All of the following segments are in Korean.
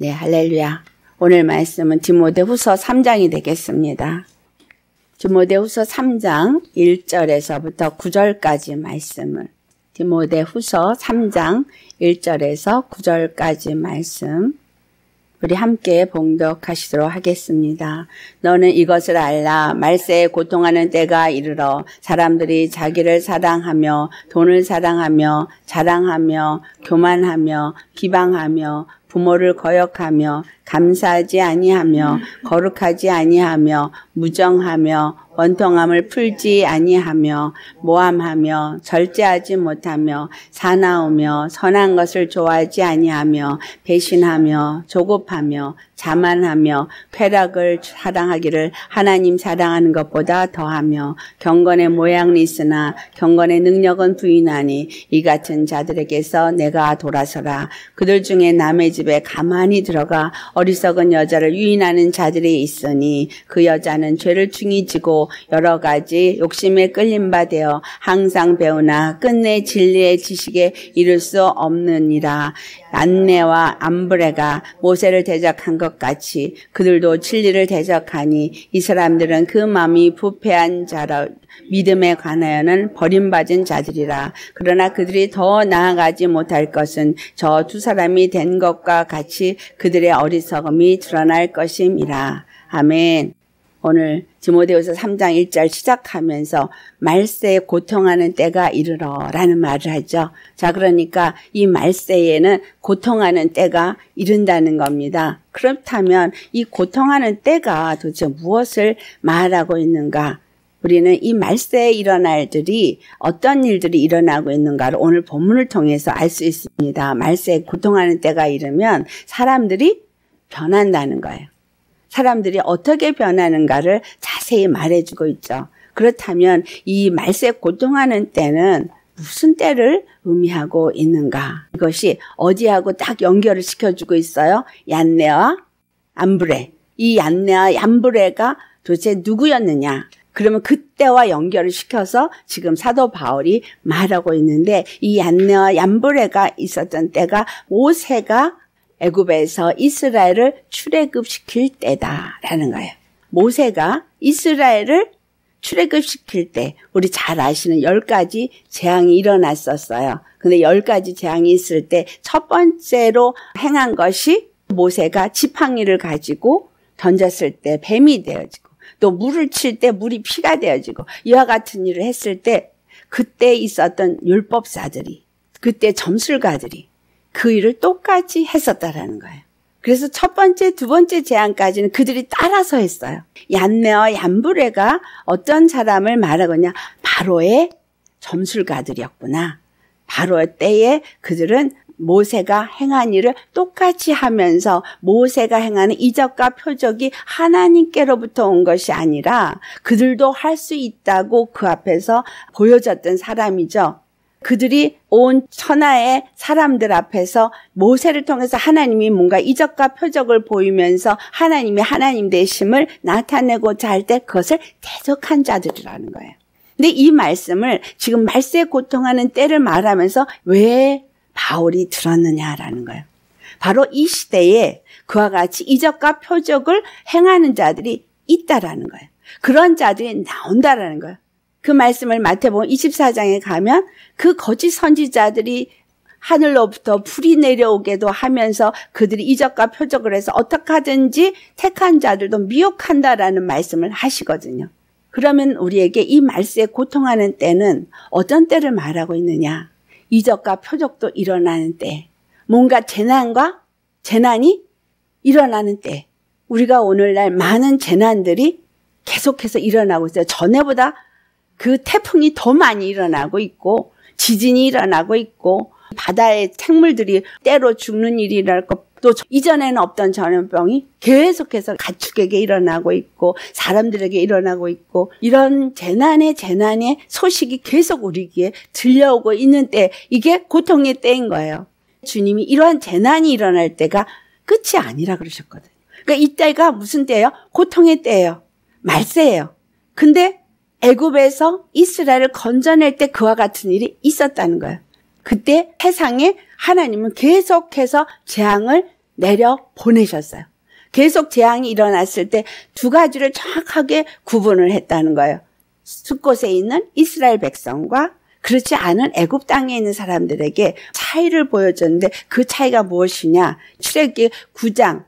네, 할렐루야. 오늘 말씀은 디모데후서 3장이 되겠습니다. 디모데후서 3장 1절에서부터 9절까지 말씀을 디모데후서 3장 1절에서 9절까지 말씀 우리 함께 봉독하시도록 하겠습니다. 너는 이것을 알라. 말세에 고통하는 때가 이르러 사람들이 자기를 사랑하며 돈을 사랑하며 자랑하며 교만하며 기방하며 부모를 거역하며 감사하지 아니하며 음. 거룩하지 아니하며 무정하며 원통함을 풀지 아니하며 모함하며 절제하지 못하며 사나우며 선한 것을 좋아하지 아니하며 배신하며 조급하며 자만하며 쾌락을 사랑하기를 하나님 사랑하는 것보다 더하며 경건의 모양은 있으나 경건의 능력은 부인하니 이 같은 자들에게서 내가 돌아서라 그들 중에 남의 집에 가만히 들어가 어리석은 여자를 유인하는 자들이 있으니 그 여자는 죄를 중히 지고 여러 가지 욕심에 끌림 바 되어 항상 배우나 끝내 진리의 지식에 이를 수 없느니라 안내와 안브레가 모세를 대적한 것 같이 그들도 진리를 대적하니 이 사람들은 그 마음이 부패한 자라 믿음에 관하여는 버림받은 자들이라 그러나 그들이 더 나아가지 못할 것은 저 두 사람이 된 것과 같이 그들의 어리석음이 드러날 것임이라 아멘. 오늘 디모데후서 3장 1절 시작하면서 말세에 고통하는 때가 이르러라는 말을 하죠. 자, 그러니까 이 말세에는 고통하는 때가 이른다는 겁니다. 그렇다면 이 고통하는 때가 도대체 무엇을 말하고 있는가? 우리는 이 말세에 일어날 일들이 어떤 일들이 일어나고 있는가를 오늘 본문을 통해서 알 수 있습니다. 말세에 고통하는 때가 이르면 사람들이 변한다는 거예요. 사람들이 어떻게 변하는가를 자세히 말해주고 있죠. 그렇다면 이 말세 고통하는 때는 무슨 때를 의미하고 있는가? 이것이 어디하고 딱 연결을 시켜주고 있어요. 얀네와 암브레. 이 얀네와 얀브레가 도대체 누구였느냐? 그러면 그때와 연결을 시켜서 지금 사도 바울이 말하고 있는데 이 얀네와 얀브레가 있었던 때가 모세가 애굽에서 이스라엘을 출애굽시킬 때다라는 거예요. 모세가 이스라엘을 출애굽시킬 때 우리 잘 아시는 열 가지 재앙이 일어났었어요. 근데 열 가지 재앙이 있을 때 첫 번째로 행한 것이 모세가 지팡이를 가지고 던졌을 때 뱀이 되어지고 또 물을 칠 때 물이 피가 되어지고 이와 같은 일을 했을 때 그때 있었던 율법사들이 그때 점술가들이 그 일을 똑같이 했었다라는 거예요. 그래서 첫 번째, 두 번째 제안까지는 그들이 따라서 했어요. 얀메와 얀부레가 어떤 사람을 말하거냐. 바로의 점술가들이었구나. 바로 때에 그들은 모세가 행한 일을 똑같이 하면서 모세가 행하는 이적과 표적이 하나님께로부터 온 것이 아니라 그들도 할 수 있다고 그 앞에서 보여줬던 사람이죠. 그들이 온 천하의 사람들 앞에서 모세를 통해서 하나님이 뭔가 이적과 표적을 보이면서 하나님이 하나님 되심을 나타내고자 할 때 그것을 대적한 자들이라는 거예요. 근데 이 말씀을 지금 말세 고통하는 때를 말하면서 왜 바울이 들었느냐라는 거예요. 바로 이 시대에 그와 같이 이적과 표적을 행하는 자들이 있다라는 거예요. 그런 자들이 나온다라는 거예요. 그 말씀을 마태복음 24장에 가면 그 거짓 선지자들이 하늘로부터 풀이 내려오게도 하면서 그들이 이적과 표적을 해서 어떻게 하든지 택한 자들도 미혹한다라는 말씀을 하시거든요. 그러면 우리에게 이 말세에 고통하는 때는 어떤 때를 말하고 있느냐? 이적과 표적도 일어나는 때, 뭔가 재난과 재난이 일어나는 때, 우리가 오늘날 많은 재난들이 계속해서 일어나고 있어요. 전에보다 그 태풍이 더 많이 일어나고 있고 지진이 일어나고 있고 바다의 생물들이 때로 죽는 일이 일어나고 또 이전에는 없던 전염병이 계속해서 가축에게 일어나고 있고 사람들에게 일어나고 있고 이런 재난의 재난의 소식이 계속 우리 귀에 들려오고 있는 때 이게 고통의 때인 거예요. 주님이 이러한 재난이 일어날 때가 끝이 아니라 그러셨거든요. 그러니까 이때가 무슨 때예요? 고통의 때예요. 말세예요. 근데 애굽에서 이스라엘을 건져낼 때 그와 같은 일이 있었다는 거예요. 그때 세상에 하나님은 계속해서 재앙을 내려 보내셨어요. 계속 재앙이 일어났을 때 두 가지를 정확하게 구분을 했다는 거예요. 숲곳에 있는 이스라엘 백성과 그렇지 않은 애굽 땅에 있는 사람들에게 차이를 보여줬는데 그 차이가 무엇이냐? 출애굽기 9장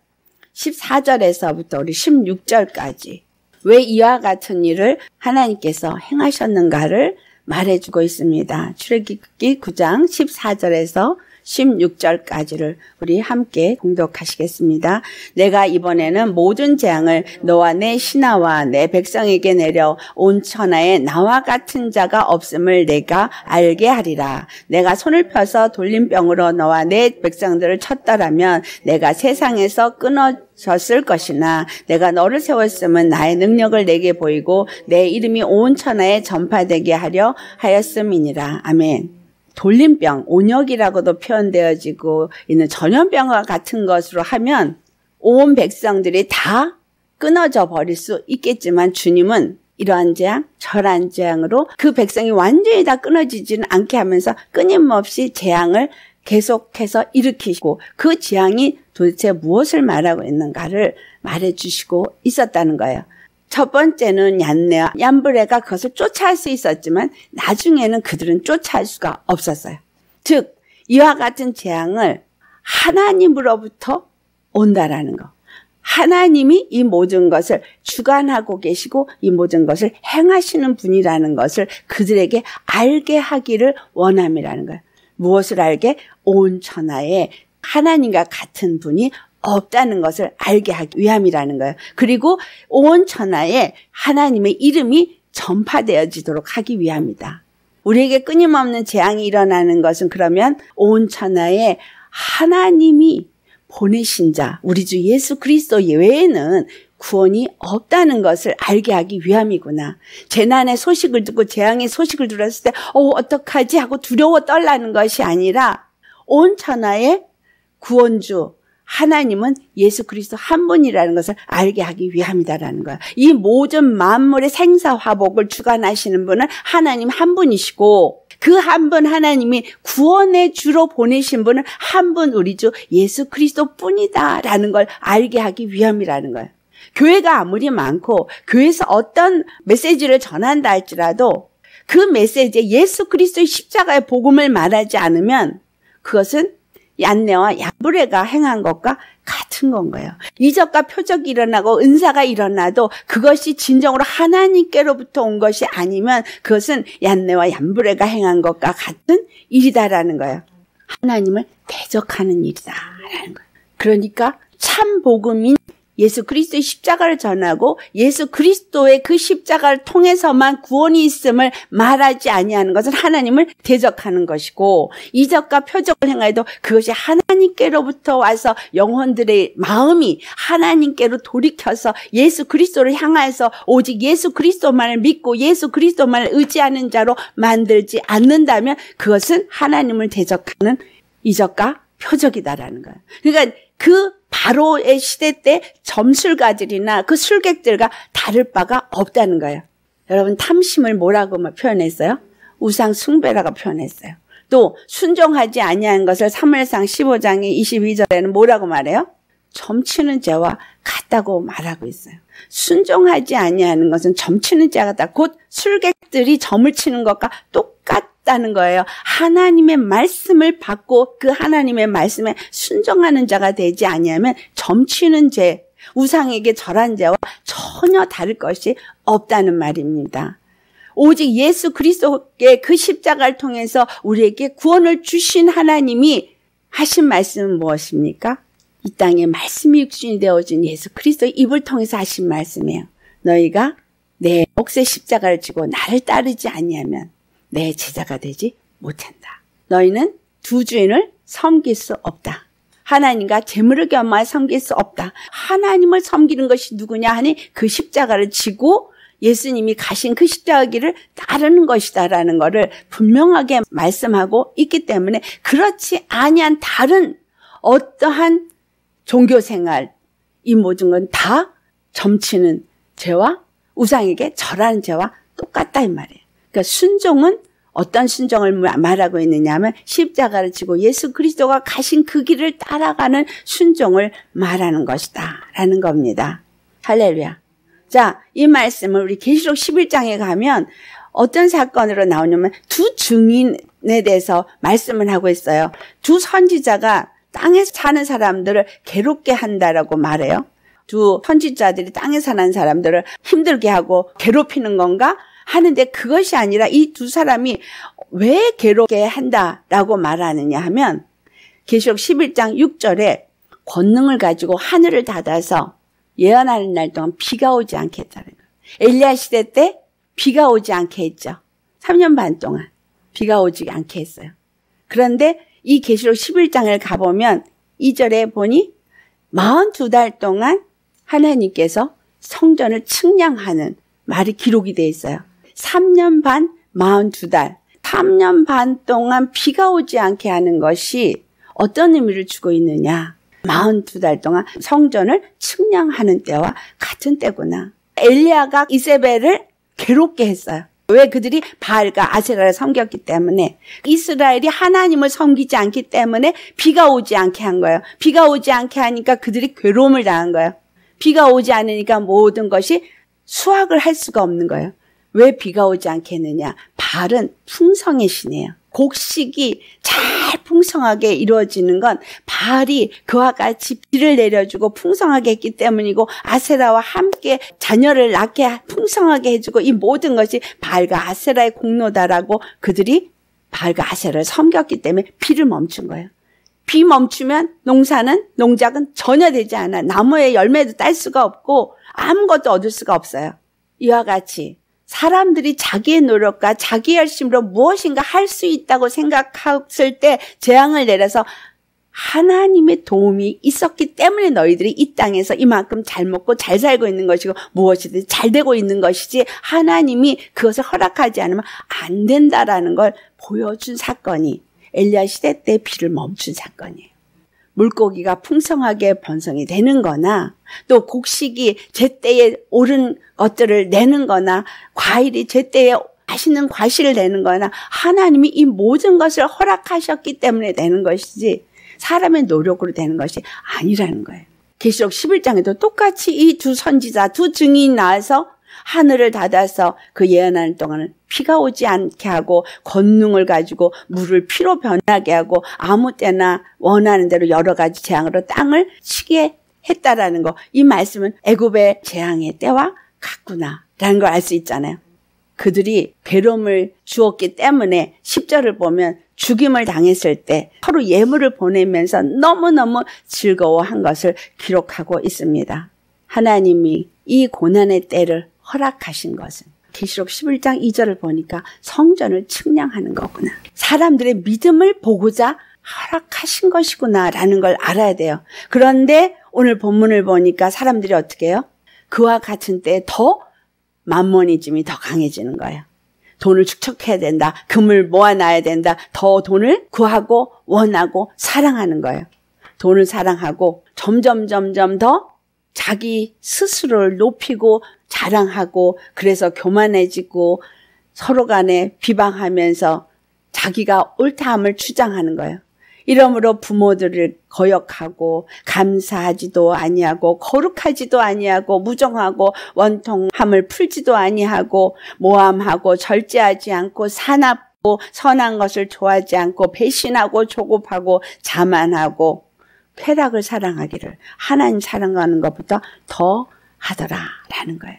14절에서부터 우리 16절까지 왜 이와 같은 일을 하나님께서 행하셨는가를 말해주고 있습니다. 출애굽기 9장 14절에서 16절까지를 우리 함께 공독하시겠습니다. 내가 이번에는 모든 재앙을 너와 내 신하와 내 백성에게 내려 온 천하에 나와 같은 자가 없음을 내가 알게 하리라. 내가 손을 펴서 돌림병으로 너와 내 백성들을 쳤더라면 내가 세상에서 끊어 졌을 것이나 내가 너를 세웠음은 나의 능력을 내게 보이고 내 이름이 온 천하에 전파되게 하려 하였음이니라. 아멘. 돌림병, 온역이라고도 표현되어지고 있는 전염병과 같은 것으로 하면 온 백성들이 다 끊어져 버릴 수 있겠지만 주님은 이러한 재앙, 저러한 재앙으로 그 백성이 완전히 다 끊어지지는 않게 하면서 끊임없이 재앙을 계속해서 일으키시고 그 재앙이 도대체 무엇을 말하고 있는가를 말해 주시고 있었다는 거예요. 첫 번째는 얀네와 얀브레가 그것을 쫓아할 수 있었지만 나중에는 그들은 쫓아할 수가 없었어요. 즉 이와 같은 재앙을 하나님으로부터 온다라는 거. 하나님이 이 모든 것을 주관하고 계시고 이 모든 것을 행하시는 분이라는 것을 그들에게 알게 하기를 원함이라는 거예요. 무엇을 알게? 온 천하에 하나님과 같은 분이 없다는 것을 알게 하기 위함이라는 거예요. 그리고 온 천하에 하나님의 이름이 전파되어지도록 하기 위함이다. 우리에게 끊임없는 재앙이 일어나는 것은 그러면 온 천하에 하나님이 보내신 자, 우리 주 예수 그리스도 예외에는 구원이 없다는 것을 알게 하기 위함이구나. 재난의 소식을 듣고 재앙의 소식을 들었을 때, 어, 어떡하지? 하고 두려워 떨라는 것이 아니라 온 천하에 구원주, 하나님은 예수 그리스도 한 분이라는 것을 알게 하기 위함이다라는 거야. 이 모든 만물의 생사화복을 주관하시는 분은 하나님 한 분이시고 그 한 분 하나님이 구원의 주로 보내신 분은 한 분 우리 주 예수 그리스도 뿐이다라는 걸 알게 하기 위함이라는 거야. 교회가 아무리 많고 교회에서 어떤 메시지를 전한다 할지라도 그 메시지에 예수 그리스도의 십자가의 복음을 말하지 않으면 그것은 얀네와 야브레가 행한 것과 같은 건 거예요. 이적과 표적이 일어나고 은사가 일어나도 그것이 진정으로 하나님께로부터 온 것이 아니면 그것은 얀네와 얀브레가 행한 것과 같은 일이다라는 거예요. 하나님을 대적하는 일이다라는 거예요. 그러니까 참 복음인 예수 그리스도의 십자가를 전하고 예수 그리스도의 그 십자가를 통해서만 구원이 있음을 말하지 아니하는 것은 하나님을 대적하는 것이고 이적과 표적을 행하여도 그것이 하나님께로부터 와서 영혼들의 마음이 하나님께로 돌이켜서 예수 그리스도를 향하여서 오직 예수 그리스도만을 믿고 예수 그리스도만을 의지하는 자로 만들지 않는다면 그것은 하나님을 대적하는 이적과 표적이다라는 거예요. 그러니까 그 바로의 시대 때 점술가들이나 그 술객들과 다를 바가 없다는 거예요. 여러분 탐심을 뭐라고 표현했어요? 우상 숭배라고 표현했어요. 또 순종하지 아니한 것을 3일상 15장의 22절에는 뭐라고 말해요? 점치는 자와 같다고 말하고 있어요. 순종하지 아니하는 것은 점치는 자가 다 곧 술객들이 점을 치는 것과 똑같 있다는 거예요. 하나님의 말씀을 받고 그 하나님의 말씀에 순종하는 자가 되지 않냐면 점치는 죄, 우상에게 절한 죄와 전혀 다를 것이 없다는 말입니다. 오직 예수 그리스도의 그 십자가를 통해서 우리에게 구원을 주신 하나님이 하신 말씀은 무엇입니까? 이 땅에 말씀이 육신이 되어진 예수 그리스도 입을 통해서 하신 말씀이에요. 너희가 내 옥새 십자가를 지고 나를 따르지 아니하면 내 제자가 되지 못한다. 너희는 두 주인을 섬길 수 없다. 하나님과 재물을 겸하여 섬길 수 없다. 하나님을 섬기는 것이 누구냐 하니 그 십자가를 지고 예수님이 가신 그 십자가를 따르는 것이다라는 것을 분명하게 말씀하고 있기 때문에 그렇지 아니한 다른 어떠한 종교 생활 이 모든 건 다 점치는 죄와 우상에게 절하는 죄와 똑같다 이 말이에요. 그러니까 순종은 어떤 순종을 말하고 있느냐면 하 십자가를 지고 예수 그리스도가 가신 그 길을 따라가는 순종을 말하는 것이다라는 겁니다. 할렐루야. 자, 이 말씀을 우리 계시록 11장에 가면 어떤 사건으로 나오냐면 두 증인에 대해서 말씀을 하고 있어요. 두 선지자가 땅에서 사는 사람들을 괴롭게 한다라고 말해요. 두 선지자들이 땅에 사는 사람들을 힘들게 하고 괴롭히는 건가? 하는데 그것이 아니라 이 두 사람이 왜 괴롭게 한다라고 말하느냐 하면 계시록 11장 6절에 권능을 가지고 하늘을 닫아서 예언하는 날 동안 비가 오지 않게 했다는 거예요. 엘리야 시대 때 비가 오지 않게 했죠. 3년 반 동안 비가 오지 않게 했어요. 그런데 이 계시록 11장을 가보면 2절에 보니 42달 동안 하나님께서 성전을 측량하는 말이 기록이 돼 있어요. 3년 반, 42달, 3년 반 동안 비가 오지 않게 하는 것이 어떤 의미를 주고 있느냐. 42달 동안 성전을 측량하는 때와 같은 때구나. 엘리아가 이세벨을 괴롭게 했어요. 왜 그들이 바알과 아세라를 섬겼기 때문에 이스라엘이 하나님을 섬기지 않기 때문에 비가 오지 않게 한 거예요. 비가 오지 않게 하니까 그들이 괴로움을 당한 거예요. 비가 오지 않으니까 모든 것이 수확을 할 수가 없는 거예요. 왜 비가 오지 않겠느냐? 발은 풍성의 신이에요. 곡식이 잘 풍성하게 이루어지는 건 발이 그와 같이 비를 내려주고 풍성하게 했기 때문이고 아세라와 함께 자녀를 낳게 풍성하게 해주고 이 모든 것이 발과 아세라의 공로다라고 그들이 발과 아세라를 섬겼기 때문에 비를 멈춘 거예요. 비 멈추면 농사는 농작은 전혀 되지 않아. 나무의 열매도 딸 수가 없고 아무것도 얻을 수가 없어요. 이와 같이 사람들이 자기의 노력과 자기 열심으로 무엇인가 할 수 있다고 생각했을 때 재앙을 내려서 하나님의 도움이 있었기 때문에 너희들이 이 땅에서 이만큼 잘 먹고 잘 살고 있는 것이고 무엇이든 잘 되고 있는 것이지 하나님이 그것을 허락하지 않으면 안 된다라는 걸 보여준 사건이 엘리야 시대 때 비를 멈춘 사건이에요. 물고기가 풍성하게 번성이 되는 거나 또 곡식이 제때에 오른 것들을 내는 거나 과일이 제때에 맛있는 과실을 내는 거나 하나님이 이 모든 것을 허락하셨기 때문에 되는 것이지 사람의 노력으로 되는 것이 아니라는 거예요. 계시록 11장에도 똑같이 이 두 선지자 두 증인이 나와서 하늘을 닫아서 그 예언하는 동안은 피가 오지 않게 하고 권능을 가지고 물을 피로 변하게 하고 아무 때나 원하는 대로 여러 가지 재앙으로 땅을 치게 했다라는 거. 이 말씀은 애굽의 재앙의 때와 같구나라는 걸 알 수 있잖아요. 그들이 괴로움을 주었기 때문에 10절을 보면 죽임을 당했을 때 서로 예물을 보내면서 너무너무 즐거워한 것을 기록하고 있습니다. 하나님이 이 고난의 때를 허락하신 것은 계시록 11장 2절을 보니까 성전을 측량하는 거구나. 사람들의 믿음을 보고자 허락하신 것이구나라는 걸 알아야 돼요. 그런데 오늘 본문을 보니까 사람들이 어떻게 해요? 그와 같은 때에 더 만모니즘이 더 강해지는 거예요. 돈을 축적해야 된다. 금을 모아놔야 된다. 더 돈을 구하고 원하고 사랑하는 거예요. 돈을 사랑하고 점점 점점 더 자기 스스로를 높이고 자랑하고 그래서 교만해지고 서로 간에 비방하면서 자기가 옳다함을 주장하는 거예요. 이러므로 부모들을 거역하고 감사하지도 아니하고 거룩하지도 아니하고 무정하고 원통함을 풀지도 아니하고 모함하고 절제하지 않고 사납고 선한 것을 좋아하지 않고 배신하고 조급하고 자만하고 쾌락을 사랑하기를 하나님 사랑하는 것부터더 하더라라는 거예요.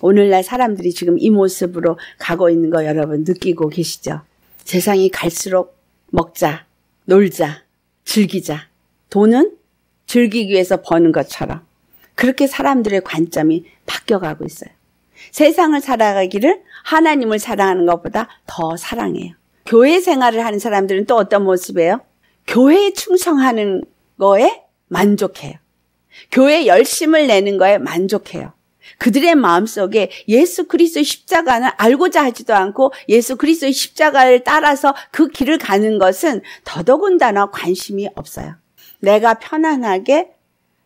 오늘날 사람들이 지금 이 모습으로 가고 있는 거 여러분 느끼고 계시죠? 세상이 갈수록 먹자, 놀자, 즐기자. 돈은 즐기기 위해서 버는 것처럼 그렇게 사람들의 관점이 바뀌어가고 있어요. 세상을 살아가기를 하나님을 사랑하는 것보다 더 사랑해요. 교회 생활을 하는 사람들은 또 어떤 모습이에요? 교회에 충성하는 거에 만족해요. 교회 열심을 내는 거에 만족해요. 그들의 마음속에 예수 그리스도의 십자가는 알고자 하지도 않고 예수 그리스도의 십자가를 따라서 그 길을 가는 것은 더더군다나 관심이 없어요. 내가 편안하게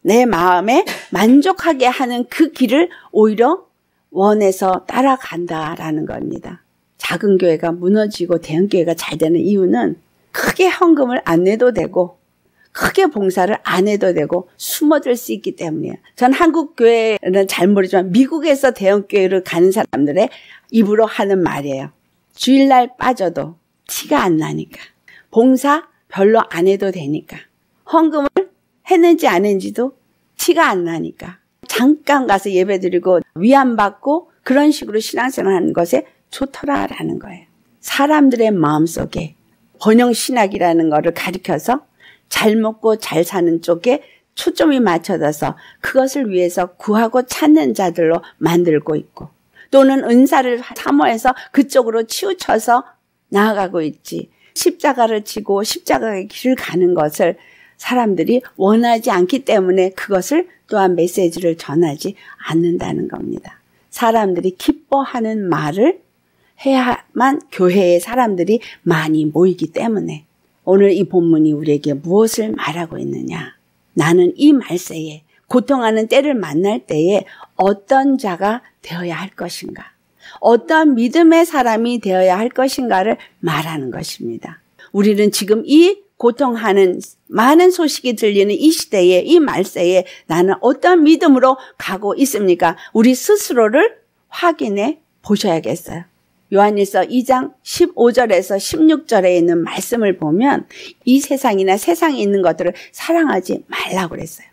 내 마음에 만족하게 하는 그 길을 오히려 원해서 따라간다라는 겁니다. 작은 교회가 무너지고 대형 교회가 잘 되는 이유는 크게 헌금을 안 내도 되고 크게 봉사를 안 해도 되고 숨어들 수 있기 때문이에요. 전 한국 교회는 잘 모르지만 미국에서 대형 교회를 가는 사람들의 입으로 하는 말이에요. 주일날 빠져도 티가 안 나니까 봉사 별로 안 해도 되니까 헌금을 했는지 안 했는지도 티가 안 나니까 잠깐 가서 예배드리고 위안받고 그런 식으로 신앙생활하는 것에 좋더라라는 거예요. 사람들의 마음속에 번영 신학이라는 거를 가리켜서 잘 먹고 잘 사는 쪽에 초점이 맞춰져서 그것을 위해서 구하고 찾는 자들로 만들고 있고 또는 은사를 사모해서 그쪽으로 치우쳐서 나아가고 있지. 십자가를 지고 십자가의 길을 가는 것을 사람들이 원하지 않기 때문에 그것을 또한 메시지를 전하지 않는다는 겁니다. 사람들이 기뻐하는 말을 해야만 교회에 사람들이 많이 모이기 때문에 오늘 이 본문이 우리에게 무엇을 말하고 있느냐? 나는 이 말세에 고통하는 때를 만날 때에 어떤 자가 되어야 할 것인가? 어떤 믿음의 사람이 되어야 할 것인가를 말하는 것입니다. 우리는 지금 이 고통하는 많은 소식이 들리는 이 시대에 이 말세에 나는 어떤 믿음으로 가고 있습니까? 우리 스스로를 확인해 보셔야겠어요. 요한일서 2장 15절에서 16절에 있는 말씀을 보면 이 세상이나 세상에 있는 것들을 사랑하지 말라고 그랬어요.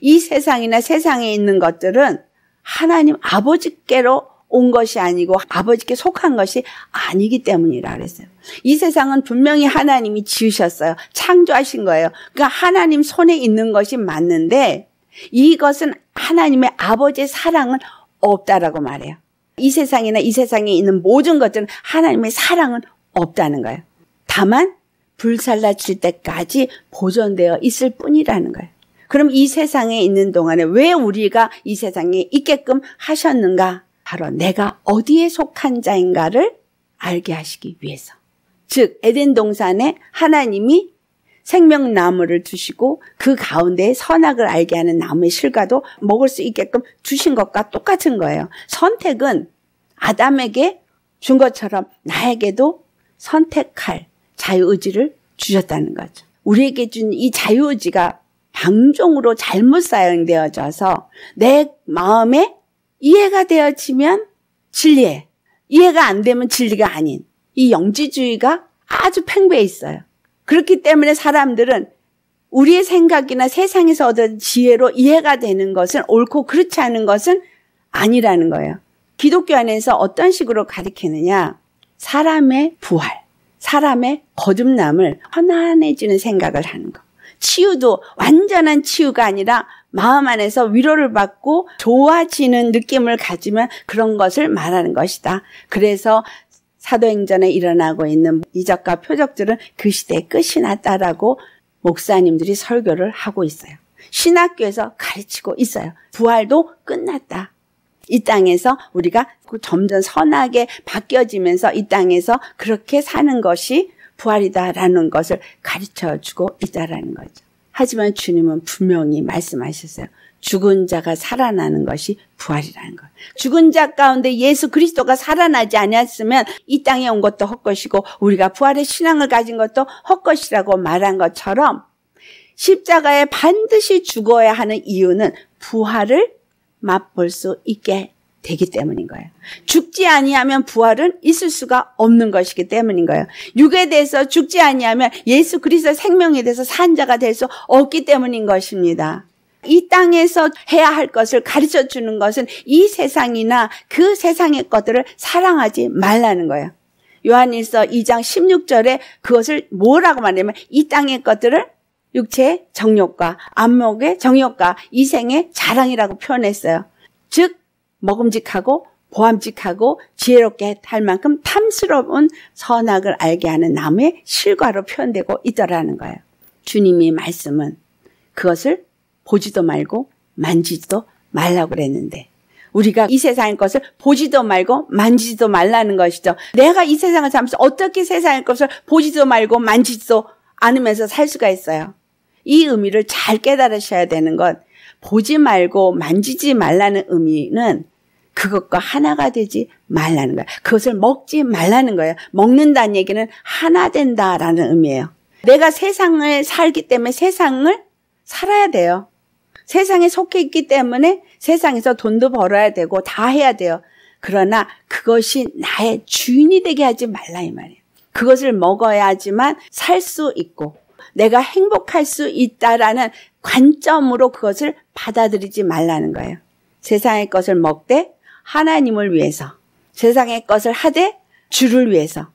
이 세상이나 세상에 있는 것들은 하나님 아버지께로 온 것이 아니고 아버지께 속한 것이 아니기 때문이라 그랬어요. 이 세상은 분명히 하나님이 지으셨어요. 창조하신 거예요. 그러니까 하나님 손에 있는 것이 맞는데 이것은 하나님의 아버지의 사랑은 없다라고 말해요. 이 세상이나 이 세상에 있는 모든 것들은 하나님의 사랑은 없다는 거예요. 다만 불살라칠 때까지 보존되어 있을 뿐이라는 거예요. 그럼 이 세상에 있는 동안에 왜 우리가 이 세상에 있게끔 하셨는가? 바로 내가 어디에 속한 자인가를 알게 하시기 위해서. 즉 에덴 동산에 하나님이 생명나무를 두시고 그 가운데 선악을 알게 하는 나무의 실과도 먹을 수 있게끔 주신 것과 똑같은 거예요. 선택은 아담에게 준 것처럼 나에게도 선택할 자유의지를 주셨다는 거죠. 우리에게 준 이 자유의지가 방종으로 잘못 사용되어져서 내 마음에 이해가 되어지면 진리에 이해가 안 되면 진리가 아닌 이 영지주의가 아주 팽배해 있어요. 그렇기 때문에 사람들은 우리의 생각이나 세상에서 얻은 지혜로 이해가 되는 것은 옳고 그렇지 않은 것은 아니라는 거예요. 기독교 안에서 어떤 식으로 가리키느냐. 사람의 부활, 사람의 거듭남을 편안해지는 생각을 하는 거. 치유도 완전한 치유가 아니라 마음 안에서 위로를 받고 좋아지는 느낌을 가지면 그런 것을 말하는 것이다. 그래서 사도행전에 일어나고 있는 이적과 표적들은 그 시대의 끝이 났다라고 목사님들이 설교를 하고 있어요. 신학교에서 가르치고 있어요. 부활도 끝났다. 이 땅에서 우리가 그 점점 선하게 바뀌어지면서 이 땅에서 그렇게 사는 것이 부활이다라는 것을 가르쳐 주고 있다라는 거죠. 하지만 주님은 분명히 말씀하셨어요. 죽은 자가 살아나는 것이 부활이라는 것. 죽은 자 가운데 예수 그리스도가 살아나지 않았으면 이 땅에 온 것도 헛것이고 우리가 부활의 신앙을 가진 것도 헛것이라고 말한 것처럼 십자가에 반드시 죽어야 하는 이유는 부활을 맛볼 수 있게 되기 때문인 거예요. 죽지 아니하면 부활은 있을 수가 없는 것이기 때문인 거예요. 육에 대해서 죽지 아니하면 예수 그리스도 생명에 대해서 산자가 될 수 없기 때문인 것입니다. 이 땅에서 해야 할 것을 가르쳐 주는 것은 이 세상이나 그 세상의 것들을 사랑하지 말라는 거예요. 요한일서 2장 16절에 그것을 뭐라고 말하냐면 이 땅의 것들을 육체의 정욕과 안목의 정욕과 이생의 자랑이라고 표현했어요. 즉 먹음직하고 보암직하고 지혜롭게 할 만큼 탐스러운 선악을 알게 하는 나무의 실과로 표현되고 있더라는 거예요. 주님의 말씀은 그것을 보지도 말고 만지지도 말라고 그랬는데 우리가 이 세상의 것을 보지도 말고 만지지도 말라는 것이죠. 내가 이 세상을 살면서 어떻게 세상의 것을 보지도 말고 만지지도 않으면서 살 수가 있어요. 이 의미를 잘 깨달으셔야 되는 것. 보지 말고 만지지 말라는 의미는 그것과 하나가 되지 말라는 거예요. 그것을 먹지 말라는 거예요. 먹는다는 얘기는 하나 된다라는 의미예요. 내가 세상을 살기 때문에 세상을 살아야 돼요. 세상에 속해 있기 때문에 세상에서 돈도 벌어야 되고 다 해야 돼요. 그러나 그것이 나의 주인이 되게 하지 말라 이 말이에요. 그것을 먹어야지만 살 수 있고 내가 행복할 수 있다라는 관점으로 그것을 받아들이지 말라는 거예요. 세상의 것을 먹되 하나님을 위해서 세상의 것을 하되 주를 위해서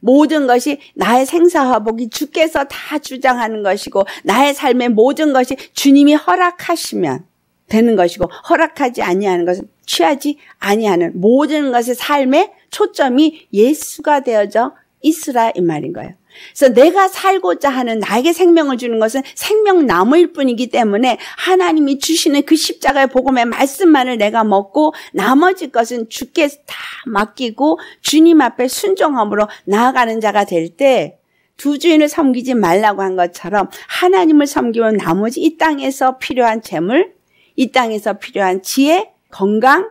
모든 것이 나의 생사화복이 주께서 다 주장하는 것이고 나의 삶의 모든 것이 주님이 허락하시면 되는 것이고 허락하지 아니하는 것은 취하지 아니하는 모든 것의 삶의 초점이 예수가 되어져 있으라 이 말인 거예요. 그래서 내가 살고자 하는 나에게 생명을 주는 것은 생명나무일 뿐이기 때문에 하나님이 주시는 그 십자가의 복음의 말씀만을 내가 먹고 나머지 것은 주께 다 맡기고 주님 앞에 순종함으로 나아가는 자가 될 때 두 주인을 섬기지 말라고 한 것처럼 하나님을 섬기면 나머지 이 땅에서 필요한 재물, 이 땅에서 필요한 지혜, 건강,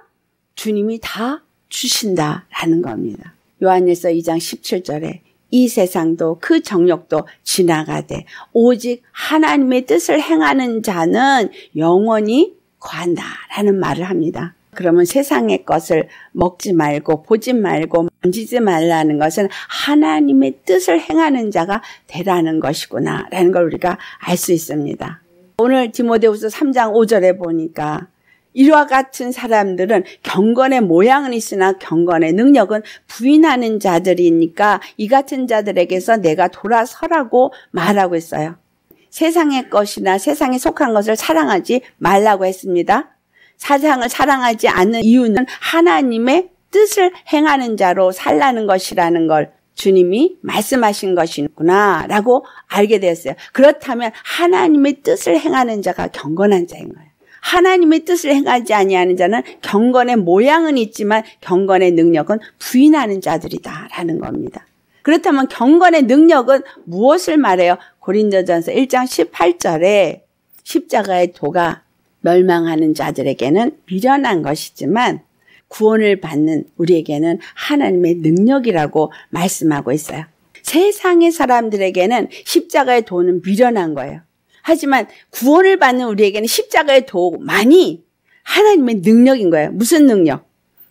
주님이 다 주신다라는 겁니다. 요한일서 2장 17절에 이 세상도 그정력도 지나가되 오직 하나님의 뜻을 행하는 자는 영원히 관다라는 말을 합니다. 그러면 세상의 것을 먹지 말고 보지 말고 만지지 말라는 것은 하나님의 뜻을 행하는 자가 되라는 것이구나라는 걸 우리가 알 수 있습니다. 오늘 디모데후서 3장 5절에 보니까 이와 같은 사람들은 경건의 모양은 있으나 경건의 능력은 부인하는 자들이니까 이 같은 자들에게서 내가 돌아서라고 말하고 있어요. 세상의 것이나 세상에 속한 것을 사랑하지 말라고 했습니다. 사상을 사랑하지 않는 이유는 하나님의 뜻을 행하는 자로 살라는 것이라는 걸 주님이 말씀하신 것이구나라고 알게 되었어요. 그렇다면 하나님의 뜻을 행하는 자가 경건한 자인 거예요. 하나님의 뜻을 행하지 아니하는 자는 경건의 모양은 있지만 경건의 능력은 부인하는 자들이다라는 겁니다. 그렇다면 경건의 능력은 무엇을 말해요? 고린도전서 1장 18절에 십자가의 도가 멸망하는 자들에게는 미련한 것이지만 구원을 받는 우리에게는 하나님의 능력이라고 말씀하고 있어요. 세상의 사람들에게는 십자가의 도는 미련한 거예요. 하지만 구원을 받는 우리에게는 십자가의 도많이 하나님의 능력인 거예요. 무슨 능력?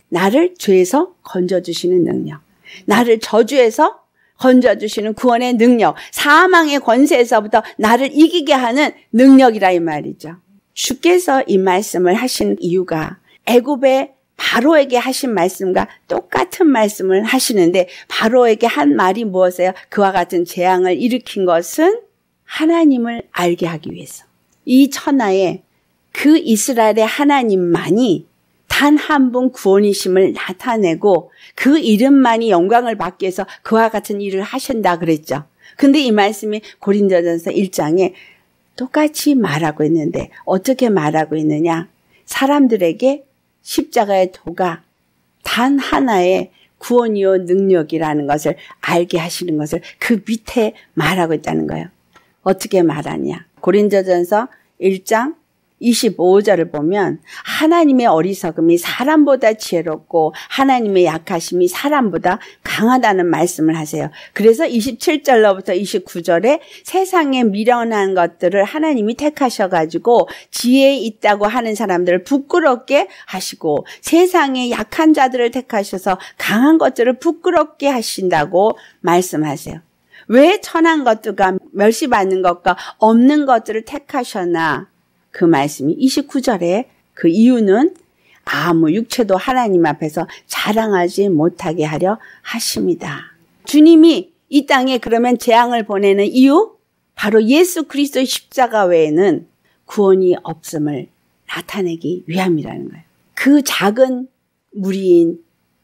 나를 죄에서 건져주시는 능력. 나를 저주에서 건져주시는 구원의 능력. 사망의 권세에서부터 나를 이기게 하는 능력이라 이 말이죠. 주께서 이 말씀을 하신 이유가 애굽의 바로에게 하신 말씀과 똑같은 말씀을 하시는데 바로에게 한 말이 무엇이에요? 그와 같은 재앙을 일으킨 것은 하나님을 알게 하기 위해서 이 천하에 그 이스라엘의 하나님만이 단 한 분 구원이심을 나타내고 그 이름만이 영광을 받기 위해서 그와 같은 일을 하신다 그랬죠. 근데 이 말씀이 고린도전서 1장에 똑같이 말하고 있는데 어떻게 말하고 있느냐? 사람들에게 십자가의 도가 단 하나의 구원이요 능력이라는 것을 알게 하시는 것을 그 밑에 말하고 있다는 거예요. 어떻게 말하냐. 고린도전서 1장 25절을 보면 하나님의 어리석음이 사람보다 지혜롭고 하나님의 약하심이 사람보다 강하다는 말씀을 하세요. 그래서 27절로부터 29절에 세상에 미련한 것들을 하나님이 택하셔가지고 지혜 있다고 하는 사람들을 부끄럽게 하시고 세상에 약한 자들을 택하셔서 강한 것들을 부끄럽게 하신다고 말씀하세요. 왜 천한 것들과 멸시받는 것과 없는 것들을 택하셨나? 그 말씀이 29절에 그 이유는 아무 육체도 하나님 앞에서 자랑하지 못하게 하려 하십니다. 주님이 이 땅에 그러면 재앙을 보내는 이유? 바로 예수 그리스도의 십자가 외에는 구원이 없음을 나타내기 위함이라는 거예요. 그 작은 무리인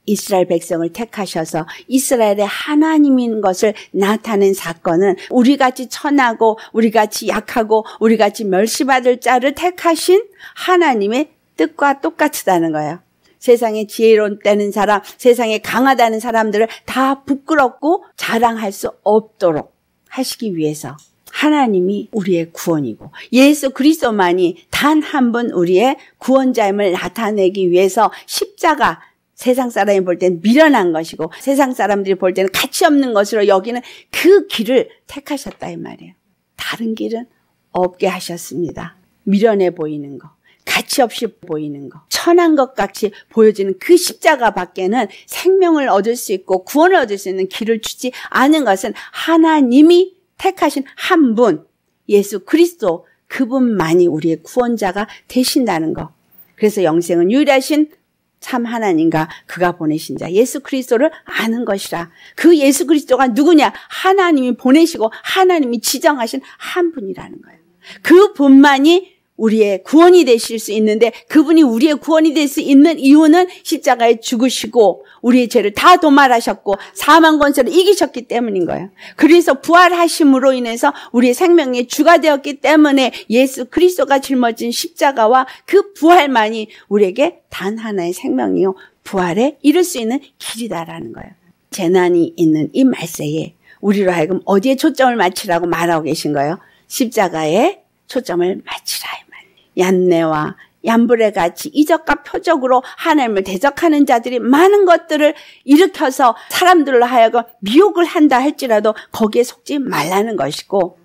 이스라엘 백성을 택하셔서 이스라엘의 하나님인 것을 나타낸 사건은 우리같이 천하고 우리같이 약하고 우리같이 멸시받을 자를 택하신 하나님의 뜻과 똑같다는 거예요. 세상에 지혜롭다는 사람, 세상에 강하다는 사람들을 다 부끄럽고 자랑할 수 없도록 하시기 위해서 하나님이 우리의 구원이고 예수 그리스도만이 단 한 번 우리의 구원자임을 나타내기 위해서 십자가 세상 사람이 볼 때는 미련한 것이고 세상 사람들이 볼 때는 가치 없는 것으로 여기는 그 길을 택하셨다 이 말이에요. 다른 길은 없게 하셨습니다. 미련해 보이는 거, 가치 없이 보이는 거, 천한 것 같이 보여지는 그 십자가 밖에는 생명을 얻을 수 있고 구원을 얻을 수 있는 길을 주지 않은 것은 하나님이 택하신 한 분, 예수 그리스도 그분만이 우리의 구원자가 되신다는 거. 그래서 영생은 유일하신 참 하나님과 그가 보내신 자 예수 그리스도를 아는 것이라. 그 예수 그리스도가 누구냐? 하나님이 보내시고 하나님이 지정하신 한 분이라는 거예요. 그분만이 우리의 구원이 되실 수 있는데 그분이 우리의 구원이 될 수 있는 이유는 십자가에 죽으시고 우리의 죄를 다 도말하셨고 사망 권세를 이기셨기 때문인 거예요. 그래서 부활하심으로 인해서 우리의 생명이 주가 되었기 때문에 예수 그리스도가 짊어진 십자가와 그 부활만이 우리에게 단 하나의 생명이요 부활에 이를 수 있는 길이다라는 거예요. 재난이 있는 이 말세에 우리로 하여금 어디에 초점을 맞추라고 말하고 계신 거예요? 십자가에 초점을 맞추라 이 얀네와 얀불에 같이 이적과 표적으로 하나님을 대적하는 자들이 많은 것들을 일으켜서 사람들로 하여금 미혹을 한다 할지라도 거기에 속지 말라는 것이고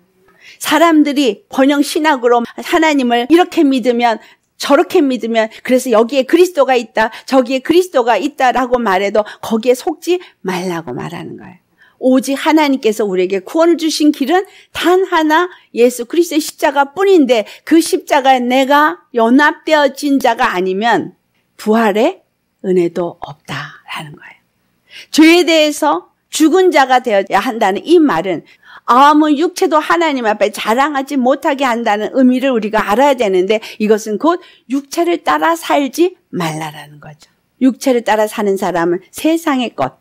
사람들이 번영 신학으로 하나님을 이렇게 믿으면 저렇게 믿으면 그래서 여기에 그리스도가 있다 저기에 그리스도가 있다라고 말해도 거기에 속지 말라고 말하는 거예요. 오직 하나님께서 우리에게 구원을 주신 길은 단 하나 예수 그리스도의 십자가 뿐인데 그 십자가에 내가 연합되어진 자가 아니면 부활의 은혜도 없다라는 거예요. 죄에 대해서 죽은 자가 되어야 한다는 이 말은 아무 육체도 하나님 앞에 자랑하지 못하게 한다는 의미를 우리가 알아야 되는데 이것은 곧 육체를 따라 살지 말라라는 거죠. 육체를 따라 사는 사람은 세상의 것,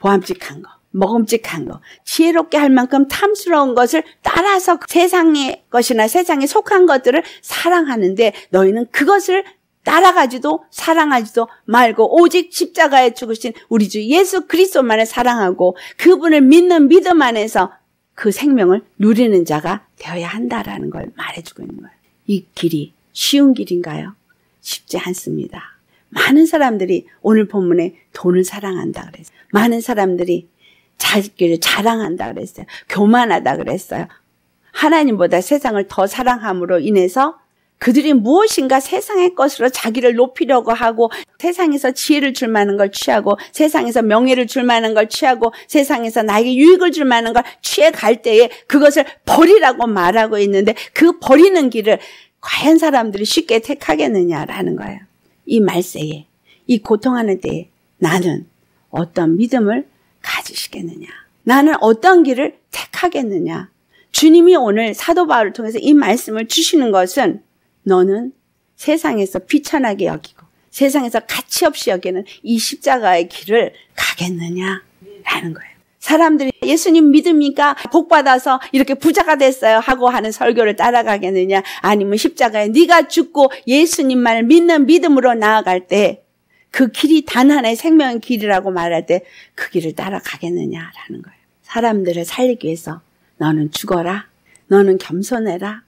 보함직한 것. 먹음직한 거, 지혜롭게 할 만큼 탐스러운 것을 따라서 세상의 것이나 세상에 속한 것들을 사랑하는데 너희는 그것을 따라가지도 사랑하지도 말고 오직 십자가에 죽으신 우리 주 예수 그리스도만을 사랑하고 그분을 믿는 믿음 안에서 그 생명을 누리는 자가 되어야 한다라는 걸 말해주고 있는 거예요. 이 길이 쉬운 길인가요? 쉽지 않습니다. 많은 사람들이 오늘 본문에 돈을 사랑한다 그래서 많은 사람들이 자, 자랑한다 그랬어요. 교만하다 그랬어요. 하나님보다 세상을 더 사랑함으로 인해서 그들이 무엇인가 세상의 것으로 자기를 높이려고 하고 세상에서 지혜를 줄 만한 걸 취하고 세상에서 명예를 줄 만한 걸 취하고 세상에서 나에게 유익을 줄 만한 걸 취해 갈 때에 그것을 버리라고 말하고 있는데 그 버리는 길을 과연 사람들이 쉽게 택하겠느냐라는 거예요. 이 말세에 이 고통하는 때에 나는 어떤 믿음을 가지시겠느냐? 나는 어떤 길을 택하겠느냐? 주님이 오늘 사도 바울을 통해서 이 말씀을 주시는 것은 너는 세상에서 비천하게 여기고 세상에서 가치 없이 여기는 이 십자가의 길을 가겠느냐라는 거예요. 사람들이 예수님 믿습니까? 복 받아서 이렇게 부자가 됐어요 하고 하는 설교를 따라가겠느냐? 아니면 십자가에 네가 죽고 예수님만을 믿는 믿음으로 나아갈 때그 길이 단 하나의 생명의 길이라고 말할 때 그 길을 따라가겠느냐라는 거예요. 사람들을 살리기 위해서 너는 죽어라. 너는 겸손해라.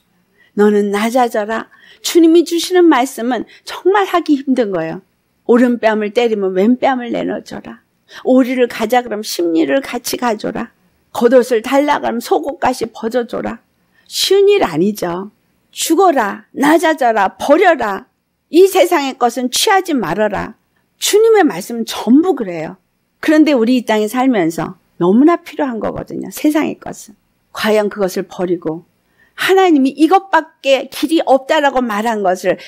너는 낮아져라. 주님이 주시는 말씀은 정말 하기 힘든 거예요. 오른뺨을 때리면 왼뺨을 내놓줘라. 오리를 가자 그럼 심리를 같이 가줘라. 겉옷을 달라 그럼 속옷까지 벗어줘라. 쉬운 일 아니죠. 죽어라, 낮아져라, 버려라. 이 세상의 것은 취하지 말아라. 주님의 말씀은 전부 그래요. 그런데 우리 이 땅에 살면서 너무나 필요한 거거든요. 세상의 것은. 과연 그것을 버리고 하나님이 이것밖에 길이 없다라고 말한 것을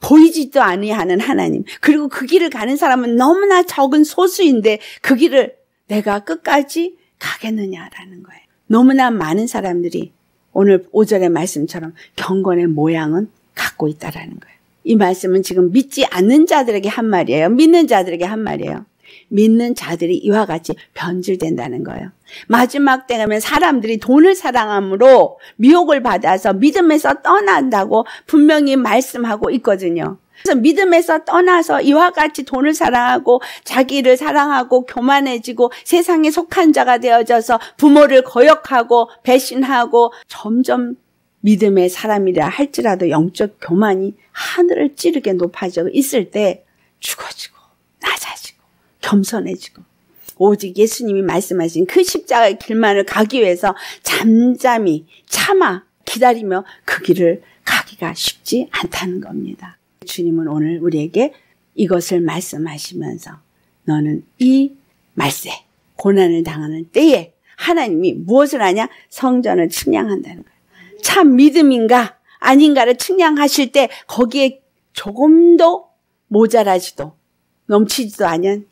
보이지도 아니하는 하나님. 그리고 그 길을 가는 사람은 너무나 적은 소수인데 그 길을 내가 끝까지 가겠느냐라는 거예요. 너무나 많은 사람들이 오늘 오절의 말씀처럼 경건의 모양은 갖고 있다라는 거예요. 이 말씀은 지금 믿지 않는 자들에게 한 말이에요. 믿는 자들에게 한 말이에요. 믿는 자들이 이와 같이 변질된다는 거예요. 마지막 때 가면 사람들이 돈을 사랑함으로 미혹을 받아서 믿음에서 떠난다고 분명히 말씀하고 있거든요. 그래서 믿음에서 떠나서 이와 같이 돈을 사랑하고 자기를 사랑하고 교만해지고 세상에 속한 자가 되어져서 부모를 거역하고 배신하고 점점 믿음의 사람이라 할지라도 영적 교만이 하늘을 찌르게 높아져 있을 때 죽어지고 낮아지고 겸손해지고 오직 예수님이 말씀하신 그 십자가의 길만을 가기 위해서 잠잠히 참아 기다리며 그 길을 가기가 쉽지 않다는 겁니다. 주님은 오늘 우리에게 이것을 말씀하시면서 너는 이 말세 고난을 당하는 때에 하나님이 무엇을 하냐 성전을 측량한다는 거예요. 참 믿음인가 아닌가를 측량하실 때 거기에 조금도 모자라지도 넘치지도 않은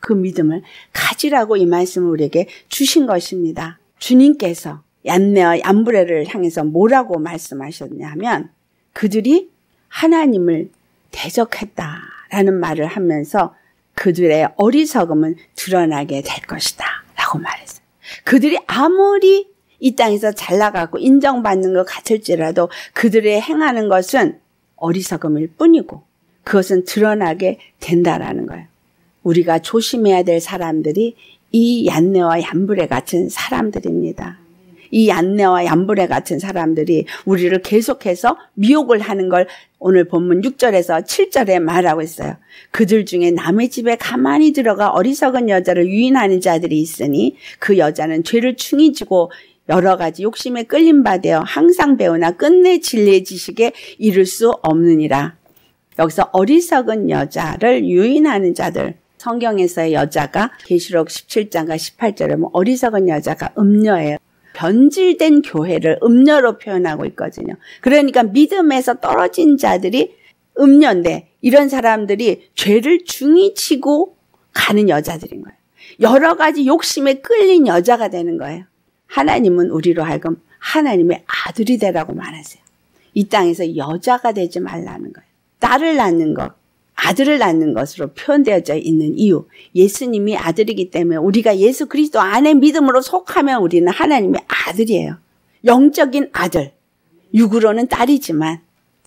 딱그 믿음을 가지라고 이 말씀을 우리에게 주신 것입니다. 주님께서 얀네와 얀브레를 향해서 뭐라고 말씀하셨냐면 그들이 하나님을 대적했다라는 말을 하면서 그들의 어리석음은 드러나게 될 것이다 라고 말했어요. 그들이 아무리 이 땅에서 잘 나가고 인정받는 것 같을지라도 그들의 행하는 것은 어리석음일 뿐이고 그것은 드러나게 된다라는 거예요. 우리가 조심해야 될 사람들이 이 얀네와 얀불레 같은 사람들입니다. 이 얀네와 얀불레 같은 사람들이 우리를 계속해서 미혹을 하는 걸 오늘 본문 6절에서 7절에 말하고 있어요. 그들 중에 남의 집에 가만히 들어가 어리석은 여자를 유인하는 자들이 있으니 그 여자는 죄를 충이 지고 여러 가지 욕심에 끌림 바되어 항상 배우나 끝내 진리의 지식에 이를 수 없느니라. 여기서 어리석은 여자를 유인하는 자들 성경에서의 여자가 계시록 17장과 18절에 뭐 어리석은 여자가 음녀예요. 변질된 교회를 음녀로 표현하고 있거든요. 그러니까 믿음에서 떨어진 자들이 음녀인데 이런 사람들이 죄를 중히치고 가는 여자들인 거예요. 여러 가지 욕심에 끌린 여자가 되는 거예요. 하나님은 우리로 하여금 하나님의 아들이 되라고 말하세요. 이 땅에서 여자가 되지 말라는 거예요. 딸을 낳는 것, 아들을 낳는 것으로 표현되어져 있는 이유. 예수님이 아들이기 때문에 우리가 예수 그리스도 안에 믿음으로 속하면 우리는 하나님의 아들이에요. 영적인 아들. 육으로는 딸이지만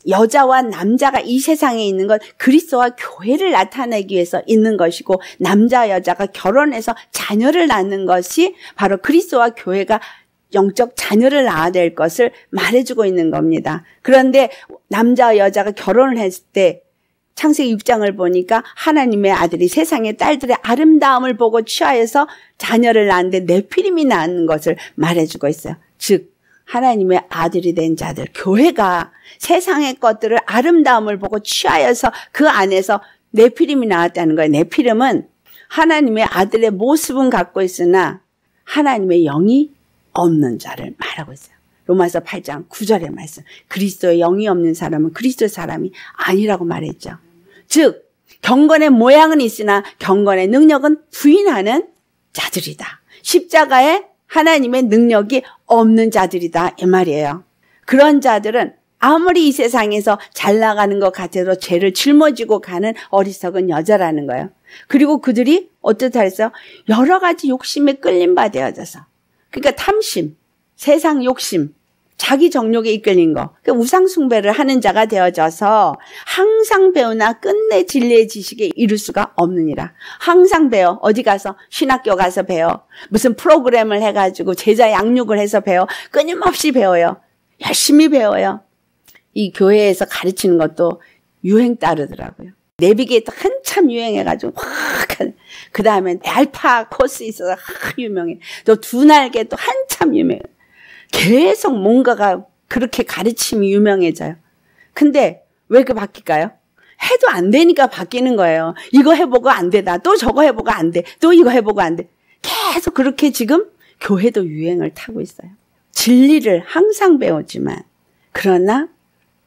여자와 남자가 이 세상에 있는 건 그리스도와 교회를 나타내기 위해서 있는 것이고 남자 여자가 결혼해서 자녀를 낳는 것이 바로 그리스도와 교회가 영적 자녀를 낳아야 될 것을 말해주고 있는 겁니다. 그런데 남자 여자가 결혼을 했을 때 창세기 6장을 보니까 하나님의 아들이 세상의 딸들의 아름다움을 보고 취하여서 자녀를 낳는데 네피림이 낳는 것을 말해주고 있어요. 즉 하나님의 아들이 된 자들, 교회가 세상의 것들을 아름다움을 보고 취하여서 그 안에서 내피림이 나왔다는 거예요. 네피림은 하나님의 아들의 모습은 갖고 있으나 하나님의 영이 없는 자를 말하고 있어요. 로마서 8장 9절의 말씀. 그리스도의 영이 없는 사람은 그리스도의 사람이 아니라고 말했죠. 즉, 경건의 모양은 있으나 경건의 능력은 부인하는 자들이다. 십자가의 하나님의 능력이 없는 자들이다 이 말이에요. 그런 자들은 아무리 이 세상에서 잘 나가는 것 같아도 죄를 짊어지고 가는 어리석은 여자라는 거예요. 그리고 그들이 어떻다 했어 여러 가지 욕심에 끌림받아져서. 그러니까 탐심, 세상 욕심, 자기 정욕에 이끌린 거. 그 우상 숭배를 하는 자가 되어져서 항상 배우나 끝내 진리의 지식에 이룰 수가 없느니라. 항상 배워. 어디 가서 신학교 가서 배워. 무슨 프로그램을 해 가지고 제자 양육을 해서 배워. 끊임없이 배워요. 열심히 배워요. 이 교회에서 가르치는 것도 유행 따르더라고요. 내비게이터 한참 유행해가지고 확그 다음에 알파 코스 있어서 확 유명해. 또 두 날개 또 한참 유명해. 계속 뭔가가 그렇게 가르침이 유명해져요. 근데 왜 그 바뀔까요? 해도 안 되니까 바뀌는 거예요. 이거 해보고 안 돼. 나또 저거 해보고 안 돼. 또 이거 해보고 안 돼. 계속 그렇게 지금 교회도 유행을 타고 있어요. 진리를 항상 배우지만, 그러나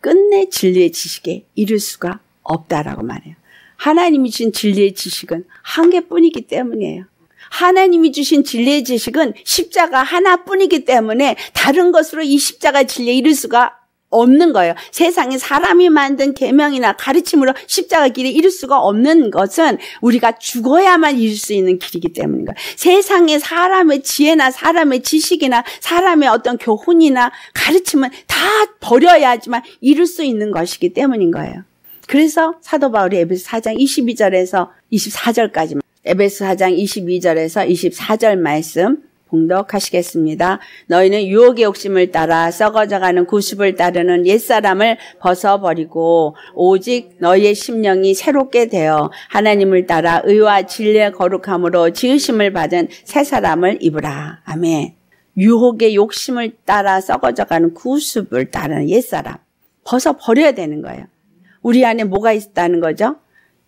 끝내 진리의 지식에 이를 수가 없다라고 말해요. 하나님이 준 진리의 지식은 한계뿐이기 때문이에요. 하나님이 주신 진리의 지식은 십자가 하나뿐이기 때문에 다른 것으로 이 십자가 진리에 이를 수가 없는 거예요. 세상에 사람이 만든 계명이나 가르침으로 십자가 길에 이룰 수가 없는 것은 우리가 죽어야만 이룰 수 있는 길이기 때문인 거예요. 세상에 사람의 지혜나 사람의 지식이나 사람의 어떤 교훈이나 가르침은 다 버려야지만 이룰 수 있는 것이기 때문인 거예요. 그래서 사도 바울이 에베소 4장 22절에서 2 4절까지 에베스 4장 22절에서 24절 말씀 봉독하시겠습니다 너희는 유혹의 욕심을 따라 썩어져가는 구습을 따르는 옛사람을 벗어버리고 오직 너희의 심령이 새롭게 되어 하나님을 따라 의와 진리의 거룩함으로 지으심을 받은 새 사람을 입으라. 아멘. 유혹의 욕심을 따라 썩어져가는 구습을 따르는 옛사람. 벗어버려야 되는 거예요. 우리 안에 뭐가 있다는 거죠?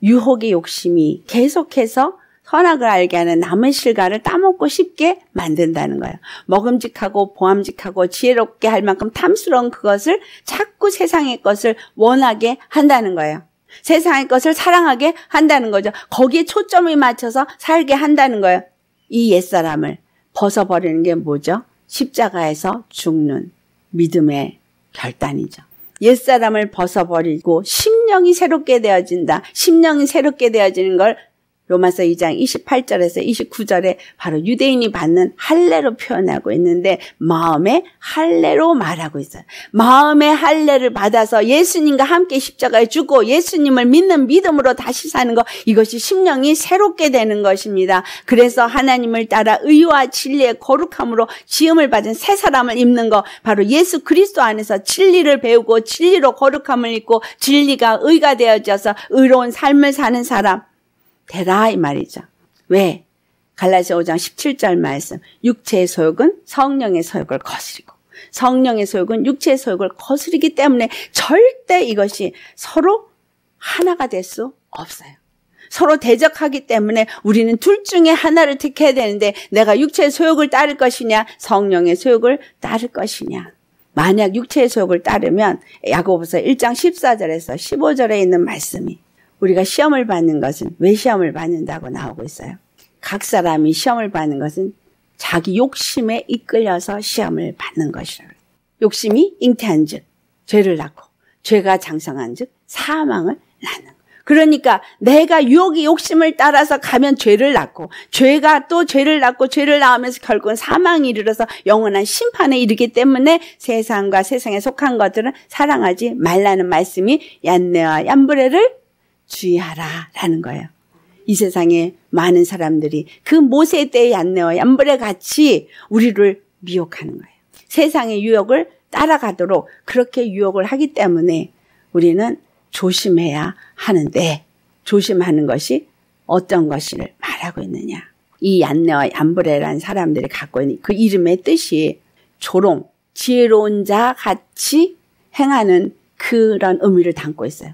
유혹의 욕심이 계속해서 선악을 알게 하는 남은 실과를 따먹고 쉽게 만든다는 거예요. 먹음직하고 보암직하고 지혜롭게 할 만큼 탐스러운 그것을 자꾸 세상의 것을 원하게 한다는 거예요. 세상의 것을 사랑하게 한다는 거죠. 거기에 초점을 맞춰서 살게 한다는 거예요. 이 옛사람을 벗어버리는 게 뭐죠? 십자가에서 죽는 믿음의 결단이죠. 옛사람을 벗어버리고 심령이 새롭게 되어진다. 심령이 새롭게 되어지는 걸 로마서 2장 28절에서 29절에 바로 유대인이 받는 할례로 표현하고 있는데 마음의 할례로 말하고 있어요. 마음의 할례를 받아서 예수님과 함께 십자가에 죽고 예수님을 믿는 믿음으로 다시 사는 것 이것이 심령이 새롭게 되는 것입니다. 그래서 하나님을 따라 의와 진리의 거룩함으로 지음을 받은 새 사람을 입는 것 바로 예수 그리스도 안에서 진리를 배우고 진리로 거룩함을 입고 진리가 의가 되어져서 의로운 삶을 사는 사람 되라 이 말이죠. 왜? 갈라디아 5장 17절 말씀. 육체의 소욕은 성령의 소욕을 거스리고 성령의 소욕은 육체의 소욕을 거스리기 때문에 절대 이것이 서로 하나가 될 수 없어요. 서로 대적하기 때문에 우리는 둘 중에 하나를 택해야 되는데 내가 육체의 소욕을 따를 것이냐 성령의 소욕을 따를 것이냐. 만약 육체의 소욕을 따르면 야고보서 1장 14절에서 15절에 있는 말씀이 우리가 시험을 받는 것은 왜 시험을 받는다고 나오고 있어요. 각 사람이 시험을 받는 것은 자기 욕심에 이끌려서 시험을 받는 것이라. 욕심이 잉태한 즉 죄를 낳고 죄가 장성한 즉 사망을 낳는 그러니까 내가 유혹의 욕심을 따라서 가면 죄를 낳고 죄가 또 죄를 낳고 죄를 낳으면서 결국은 사망에 이르러서 영원한 심판에 이르기 때문에 세상과 세상에 속한 것들은 사랑하지 말라는 말씀이 얀네와 얀브레를 주의하라 라는 거예요. 이 세상에 많은 사람들이 그 모세 때의 안내와 얌불에 같이 우리를 미혹하는 거예요. 세상의 유혹을 따라가도록 그렇게 유혹을 하기 때문에 우리는 조심해야 하는데 조심하는 것이 어떤 것을 말하고 있느냐. 이 얀네와 얀브레라는 사람들이 갖고 있는 그 이름의 뜻이 조롱, 지혜로운 자 같이 행하는 그런 의미를 담고 있어요.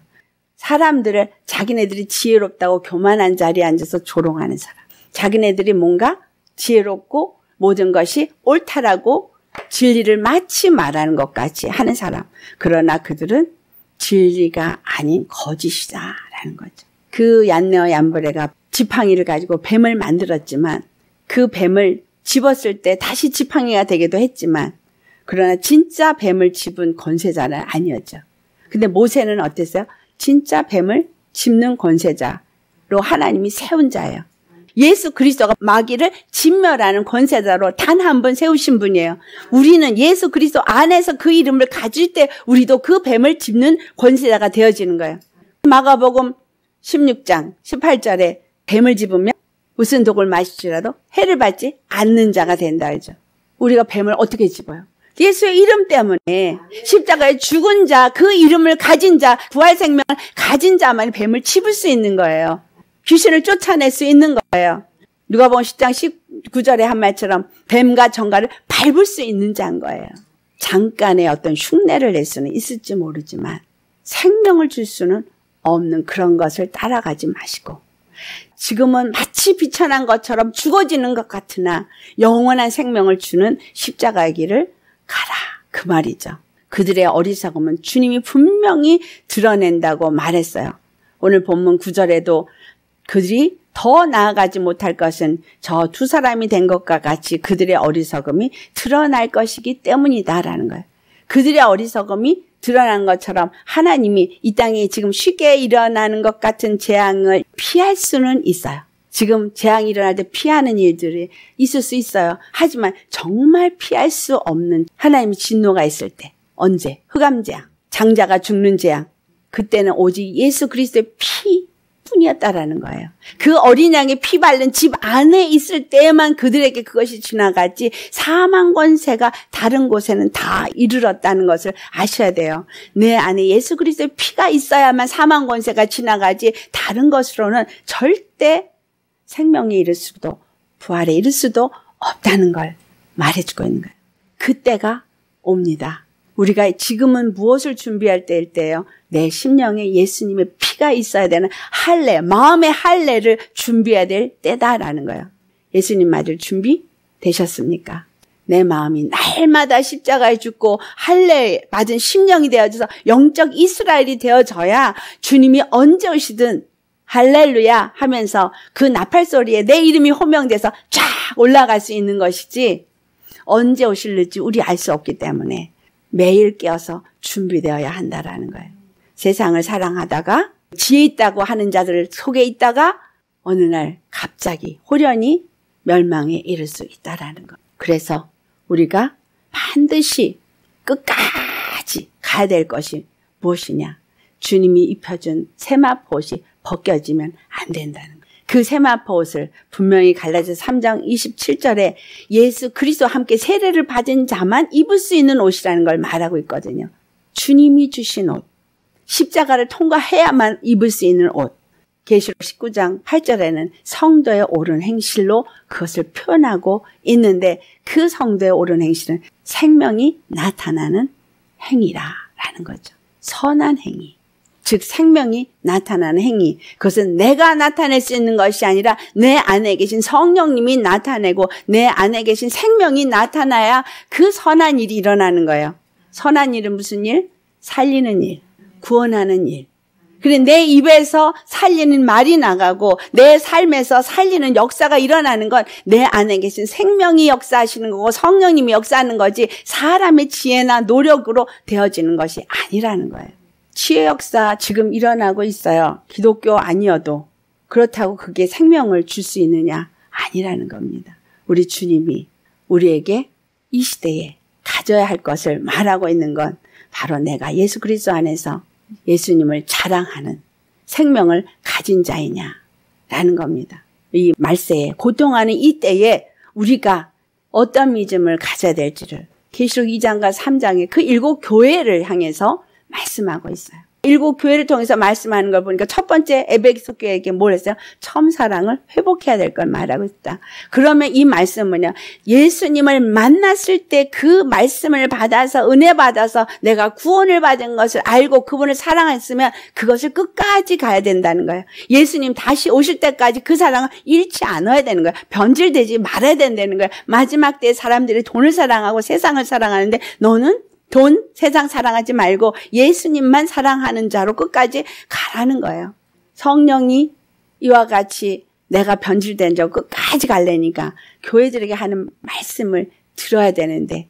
사람들을 자기네들이 지혜롭다고 교만한 자리에 앉아서 조롱하는 사람. 자기네들이 뭔가 지혜롭고 모든 것이 옳다라고 진리를 마치 말하는 것까지 하는 사람. 그러나 그들은 진리가 아닌 거짓이다라는 거죠. 그 얀네어 얀브레가 지팡이를 가지고 뱀을 만들었지만 그 뱀을 집었을 때 다시 지팡이가 되기도 했지만 그러나 진짜 뱀을 집은 권세자는 아니었죠. 근데 모세는 어땠어요? 진짜 뱀을 짚는 권세자로 하나님이 세운 자예요. 예수 그리스도가 마귀를 진멸하는 권세자로 단 한 번 세우신 분이에요. 우리는 예수 그리스도 안에서 그 이름을 가질 때 우리도 그 뱀을 짚는 권세자가 되어지는 거예요. 마가복음 16장 18절에 뱀을 집으면 무슨 독을 마시더라도 해를 받지 않는 자가 된다 하죠. 우리가 뱀을 어떻게 집어요? 예수의 이름 때문에 십자가에 죽은 자, 그 이름을 가진 자, 부활 생명을 가진 자만 뱀을 치부수 있는 거예요. 귀신을 쫓아낼 수 있는 거예요. 누가복음 10장 19절에 한 말처럼 뱀과 정갈을 밟을 수 있는 자인 거예요. 잠깐의 어떤 흉내를 낼 수는 있을지 모르지만 생명을 줄 수는 없는 그런 것을 따라가지 마시고 지금은 마치 비천한 것처럼 죽어지는 것 같으나 영원한 생명을 주는 십자가의 길을 가라. 그 말이죠. 그들의 어리석음은 주님이 분명히 드러낸다고 말했어요. 오늘 본문 9절에도 그들이 더 나아가지 못할 것은 저 두 사람이 된 것과 같이 그들의 어리석음이 드러날 것이기 때문이다라는 거예요. 그들의 어리석음이 드러난 것처럼 하나님이 이 땅에 지금 쉽게 일어나는 것 같은 재앙을 피할 수는 있어요. 지금 재앙이 일어날 때 피하는 일들이 있을 수 있어요. 하지만 정말 피할 수 없는 하나님의 진노가 있을 때 언제 흑암 재앙, 장자가 죽는 재앙 그때는 오직 예수 그리스도의 피 뿐이었다라는 거예요. 그 어린 양의 피 바른 집 안에 있을 때만 그들에게 그것이 지나갔지 사망 권세가 다른 곳에는 다 이르렀다는 것을 아셔야 돼요. 내 안에 예수 그리스도의 피가 있어야만 사망 권세가 지나가지 다른 것으로는 절대 생명에 이를 수도 부활에 이를 수도 없다는 걸 말해주고 있는 거예요. 그때가 옵니다. 우리가 지금은 무엇을 준비할 때일 때예요. 내 심령에 예수님의 피가 있어야 되는 할례, 마음의 할례를 준비해야 될 때다라는 거예요. 예수님 말을 준비 되셨습니까? 내 마음이 날마다 십자가에 죽고 할례 받은 심령이 되어져서 영적 이스라엘이 되어져야 주님이 언제 오시든 할렐루야 하면서 그 나팔 소리에 내 이름이 호명돼서 쫙 올라갈 수 있는 것이지 언제 오실지 는 우리 알 수 없기 때문에 매일 깨어서 준비되어야 한다라는 거예요. 세상을 사랑하다가 지혜 있다고 하는 자들 속에 있다가 어느 날 갑자기 호련히 멸망에 이를 수 있다라는 거. 그래서 우리가 반드시 끝까지 가야 될 것이 무엇이냐? 주님이 입혀준 세마포시 벗겨지면 안 된다는 거예요. 그 세마포 옷을 분명히 갈라져 3장 27절에 예수 그리스도 함께 세례를 받은 자만 입을 수 있는 옷이라는 걸 말하고 있거든요. 주님이 주신 옷. 십자가를 통과해야만 입을 수 있는 옷. 계시록 19장 8절에는 성도의 옳은 행실로 그것을 표현하고 있는데 그 성도의 옳은 행실은 생명이 나타나는 행위라라는 거죠. 선한 행위. 즉 생명이 나타나는 행위. 그것은 내가 나타낼 수 있는 것이 아니라 내 안에 계신 성령님이 나타내고 내 안에 계신 생명이 나타나야 그 선한 일이 일어나는 거예요. 선한 일은 무슨 일? 살리는 일, 구원하는 일. 그래 내 입에서 살리는 말이 나가고 내 삶에서 살리는 역사가 일어나는 건 내 안에 계신 생명이 역사하시는 거고 성령님이 역사하는 거지 사람의 지혜나 노력으로 되어지는 것이 아니라는 거예요. 치유 역사 지금 일어나고 있어요. 기독교 아니어도 그렇다고 그게 생명을 줄 수 있느냐? 아니라는 겁니다. 우리 주님이 우리에게 이 시대에 가져야 할 것을 말하고 있는 건 바로 내가 예수 그리스도 안에서 예수님을 자랑하는 생명을 가진 자이냐라는 겁니다. 이 말세에 고통하는 이 때에 우리가 어떤 믿음을 가져야 될지를 계시록 2장과 3장의 그 일곱 교회를 향해서 말씀하고 있어요. 일곱 교회를 통해서 말씀하는 걸 보니까 첫 번째 에베소 교회에게 뭘 했어요? 처음 사랑을 회복해야 될 걸 말하고 있다. 그러면 이 말씀은요. 예수님을 만났을 때 그 말씀을 받아서 은혜 받아서 내가 구원을 받은 것을 알고 그분을 사랑했으면 그것을 끝까지 가야 된다는 거예요. 예수님 다시 오실 때까지 그 사랑을 잃지 않아야 되는 거예요. 변질되지 말아야 된다는 거예요. 마지막 때 사람들이 돈을 사랑하고 세상을 사랑하는데 너는 돈, 세상 사랑하지 말고 예수님만 사랑하는 자로 끝까지 가라는 거예요. 성령이 이와 같이 내가 변질된 자 끝까지 갈래니까 교회들에게 하는 말씀을 들어야 되는데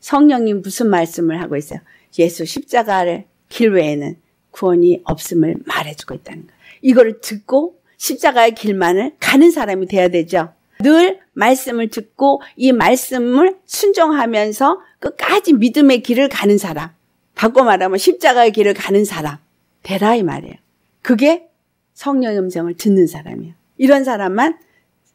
성령님 무슨 말씀을 하고 있어요? 예수 십자가를 길 외에는 구원이 없음을 말해주고 있다는 거예요. 이거를 듣고 십자가의 길만을 가는 사람이 돼야 되죠. 늘 말씀을 듣고 이 말씀을 순종하면서 끝까지 믿음의 길을 가는 사람. 바꿔 말하면 십자가의 길을 가는 사람. 되라 이 말이에요. 그게 성령 의 음성을 듣는 사람이에요. 이런 사람만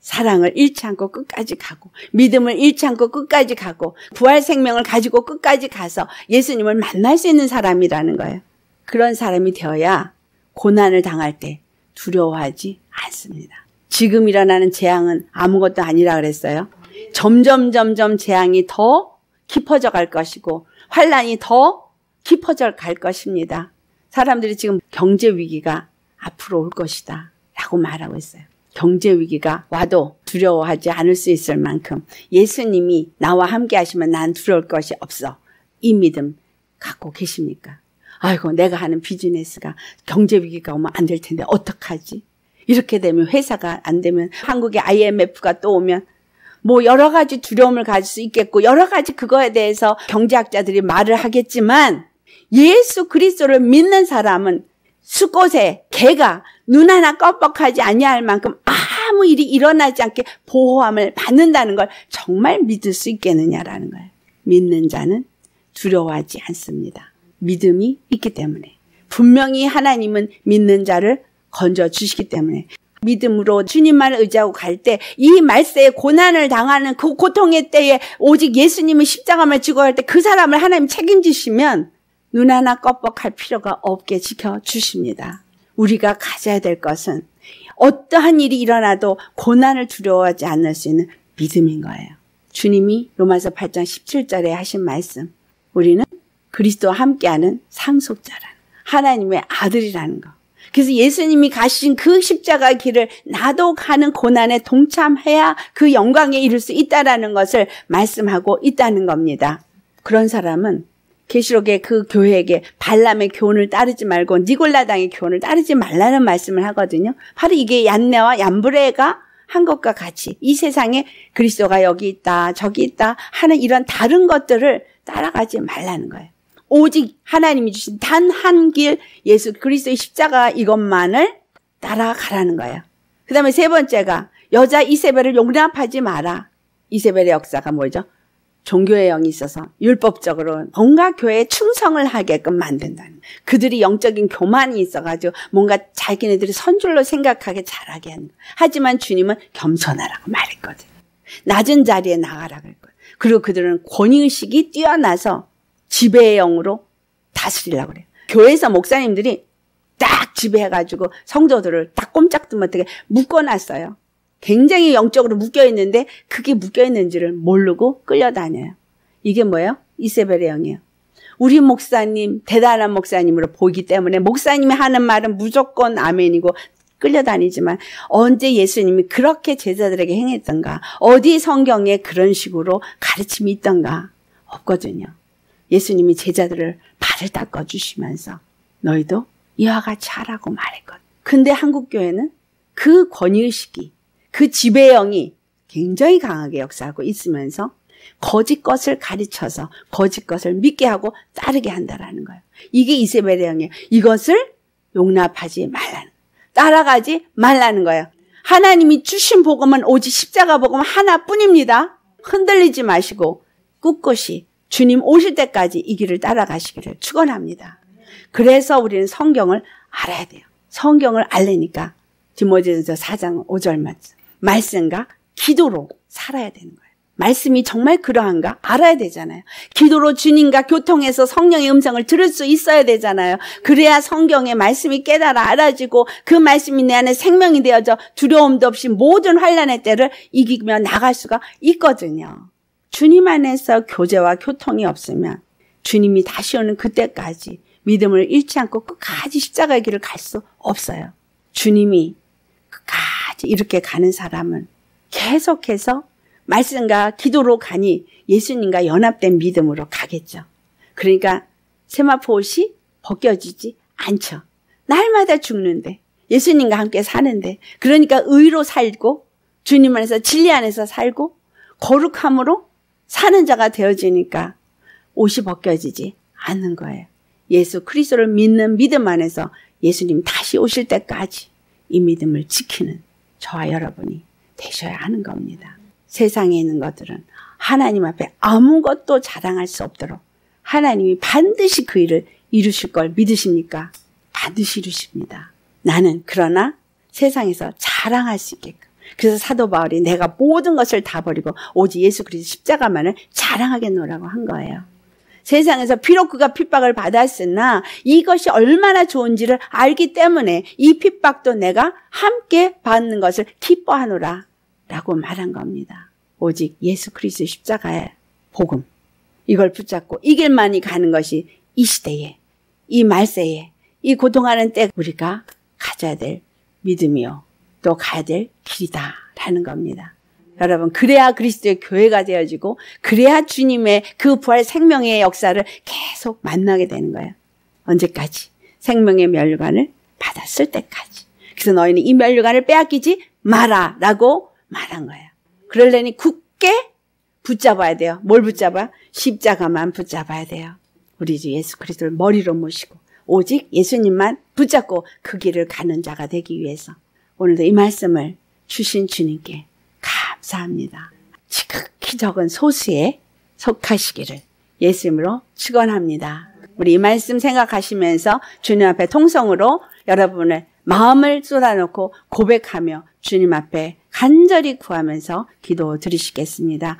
사랑을 잃지 않고 끝까지 가고 믿음을 잃지 않고 끝까지 가고 부활 생명을 가지고 끝까지 가서 예수님을 만날 수 있는 사람이라는 거예요. 그런 사람이 되어야 고난을 당할 때 두려워하지 않습니다. 지금 일어나는 재앙은 아무것도 아니라 그랬어요. 점점 점점 재앙이 더 깊어져 갈 것이고 환란이 더 깊어져 갈 것입니다. 사람들이 지금 경제 위기가 앞으로 올 것이다 라고 말하고 있어요. 경제 위기가 와도 두려워하지 않을 수 있을 만큼 예수님이 나와 함께 하시면 난 두려울 것이 없어. 이 믿음 갖고 계십니까? 아이고 내가 하는 비즈니스가 경제 위기가 오면 안 될 텐데 어떡하지? 이렇게 되면 회사가 안 되면 한국의 IMF가 또 오면 뭐 여러 가지 두려움을 가질 수 있겠고 여러 가지 그거에 대해서 경제학자들이 말을 하겠지만 예수 그리스도를 믿는 사람은 수꽃에 개가 눈 하나 껍뻑하지 아니할 만큼 아무 일이 일어나지 않게 보호함을 받는다는 걸 정말 믿을 수 있겠느냐라는 거예요. 믿는 자는 두려워하지 않습니다. 믿음이 있기 때문에 분명히 하나님은 믿는 자를 건져 주시기 때문에 믿음으로 주님만 의지하고 갈 때 이 말세에 고난을 당하는 그 고통의 때에 오직 예수님이 십자가만 지고 갈 때 그 사람을 하나님 책임지시면 눈 하나 껍벅할 필요가 없게 지켜주십니다. 우리가 가져야 될 것은 어떠한 일이 일어나도 고난을 두려워하지 않을 수 있는 믿음인 거예요. 주님이 로마서 8장 17절에 하신 말씀. 우리는 그리스도와 함께하는 상속자라는 하나님의 아들이라는 것. 그래서 예수님이 가신 그 십자가 길을 나도 가는 고난에 동참해야 그 영광에 이를 수 있다라는 것을 말씀하고 있다는 겁니다. 그런 사람은 계시록의 그 교회에게 발람의 교훈을 따르지 말고 니골라당의 교훈을 따르지 말라는 말씀을 하거든요. 바로 이게 얀네와 얀브레가 한 것과 같이 이 세상에 그리스도가 여기 있다 저기 있다 하는 이런 다른 것들을 따라가지 말라는 거예요. 오직 하나님이 주신 단 한 길 예수 그리스도의 십자가 이것만을 따라가라는 거예요. 그 다음에 세 번째가 여자 이세벨을 용납하지 마라. 이세벨의 역사가 뭐죠? 종교의 영이 있어서 율법적으로 뭔가 교회에 충성을 하게끔 만든다는 그들이 영적인 교만이 있어가지고 뭔가 자기네들이 선줄로 생각하게 잘하게 하는 하지만 주님은 겸손하라고 말했거든 낮은 자리에 나가라 그랬거든 그리고 그들은 권위의식이 뛰어나서 지배의 영으로 다스리려고 그래요. 교회에서 목사님들이 딱 지배해가지고 성도들을 딱 꼼짝도 못하게 묶어놨어요. 굉장히 영적으로 묶여있는데 그게 묶여있는지를 모르고 끌려다녀요. 이게 뭐예요? 이세벨의 영이에요. 우리 목사님, 대단한 목사님으로 보기 때문에 목사님이 하는 말은 무조건 아멘이고 끌려다니지만 언제 예수님이 그렇게 제자들에게 행했던가? 어디 성경에 그런 식으로 가르침이 있던가? 없거든요. 예수님이 제자들을 발을 닦아 주시면서 너희도 이와 같이 하라고 말했거든. 근데 한국 교회는 그 권위 의식이 그 지배형이 굉장히 강하게 역사하고 있으면서 거짓 것을 가르쳐서 거짓 것을 믿게 하고 따르게 한다라는 거예요. 이게 이세벨의 영이에요. 이것을 용납하지 말라는 따라가지 말라는 거예요. 하나님이 주신 복음은 오직 십자가 복음 하나뿐입니다. 흔들리지 마시고 꿋꿋이 주님 오실 때까지 이 길을 따라가시기를 축원합니다. 그래서 우리는 성경을 알아야 돼요. 성경을 알려니까 디모데전서 4장 5절 말씀. 과 기도로 살아야 되는 거예요. 말씀이 정말 그러한가 알아야 되잖아요. 기도로 주님과 교통해서 성령의 음성을 들을 수 있어야 되잖아요. 그래야 성경의 말씀이 깨달아 알아지고 그 말씀이 내 안에 생명이 되어져 두려움도 없이 모든 환란의 때를 이기며 나갈 수가 있거든요. 주님 안에서 교제와 교통이 없으면 주님이 다시 오는 그때까지 믿음을 잃지 않고 끝까지 십자가의 길을 갈 수 없어요. 주님이 끝까지 이렇게 가는 사람은 계속해서 말씀과 기도로 가니 예수님과 연합된 믿음으로 가겠죠. 그러니까 세마포 옷이 벗겨지지 않죠. 날마다 죽는데 예수님과 함께 사는데 그러니까 의로 살고 주님 안에서 진리 안에서 살고 거룩함으로 사는 자가 되어지니까 옷이 벗겨지지 않는 거예요. 예수 그리스도를 믿는 믿음 안에서 예수님 다시 오실 때까지 이 믿음을 지키는 저와 여러분이 되셔야 하는 겁니다. 세상에 있는 것들은 하나님 앞에 아무것도 자랑할 수 없도록 하나님이 반드시 그 일을 이루실 걸 믿으십니까? 반드시 이루십니다. 나는 그러나 세상에서 자랑할 수 있게끔 그래서 사도 바울이 내가 모든 것을 다 버리고 오직 예수 그리스도 십자가만을 자랑하겠노라고 한 거예요. 세상에서 비록 그가 핍박을 받았으나 이것이 얼마나 좋은지를 알기 때문에 이 핍박도 내가 함께 받는 것을 기뻐하노라 라고 말한 겁니다. 오직 예수 그리스도 십자가의 복음 이걸 붙잡고 이 길만이 가는 것이 이 시대에 이 말세에 이 고통하는 때 우리가 가져야 될 믿음이요 또 가야 될 길이다라는 겁니다. 여러분 그래야 그리스도의 교회가 되어지고 그래야 주님의 그 부활 생명의 역사를 계속 만나게 되는 거예요. 언제까지? 생명의 멸류관을 받았을 때까지. 그래서 너희는 이 멸류관을 빼앗기지 마라라고 말한 거예요. 그러려니 굳게 붙잡아야 돼요. 뭘 붙잡아? 십자가만 붙잡아야 돼요. 우리 예수 그리스도를 머리로 모시고 오직 예수님만 붙잡고 그 길을 가는 자가 되기 위해서. 오늘도 이 말씀을 주신 주님께 감사합니다. 지극히 적은 소수에 속하시기를 예수님으로 축원합니다. 우리 이 말씀 생각하시면서 주님 앞에 통성으로 여러분의 마음을 쏟아놓고 고백하며 주님 앞에 간절히 구하면서 기도 드리시겠습니다.